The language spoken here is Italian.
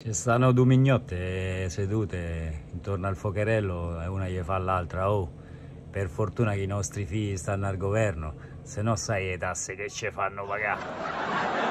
Ci stanno due mignotte eh, sedute intorno al focherello e eh, una gli fa l'altra, oh, per fortuna che i nostri figli stanno al governo, se no sai le tasse che ci fanno pagare.